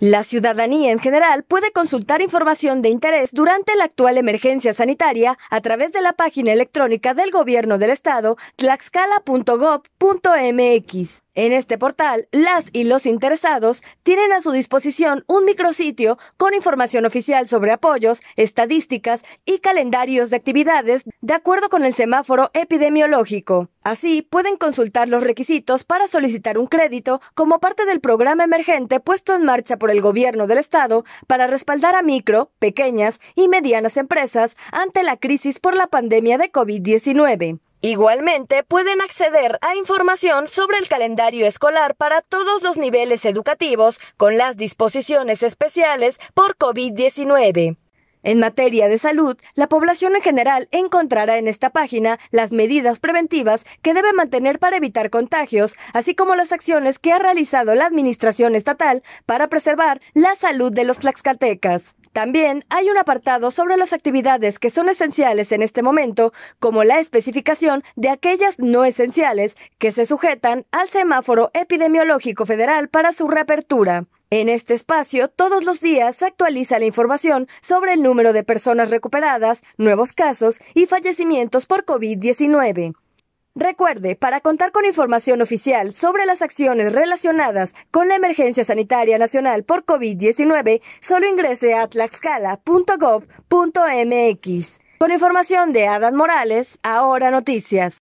La ciudadanía en general puede consultar información de interés durante la actual emergencia sanitaria a través de la página electrónica del Gobierno del Estado tlaxcala.gov.mx. En este portal, las y los interesados tienen a su disposición un micrositio con información oficial sobre apoyos, estadísticas y calendarios de actividades de acuerdo con el semáforo epidemiológico. Así, pueden consultar los requisitos para solicitar un crédito como parte del programa emergente puesto en marcha por el Gobierno del Estado para respaldar a micro, pequeñas y medianas empresas ante la crisis por la pandemia de COVID-19. Igualmente, pueden acceder a información sobre el calendario escolar para todos los niveles educativos con las disposiciones especiales por COVID-19. En materia de salud, la población en general encontrará en esta página las medidas preventivas que debe mantener para evitar contagios, así como las acciones que ha realizado la Administración Estatal para preservar la salud de los tlaxcaltecas. También hay un apartado sobre las actividades que son esenciales en este momento, como la especificación de aquellas no esenciales que se sujetan al semáforo epidemiológico federal para su reapertura. En este espacio, todos los días se actualiza la información sobre el número de personas recuperadas, nuevos casos y fallecimientos por COVID-19. Recuerde, para contar con información oficial sobre las acciones relacionadas con la emergencia sanitaria nacional por COVID-19, solo ingrese a tlaxcala.gov.mx. Con información de Adam Morales, ahora noticias.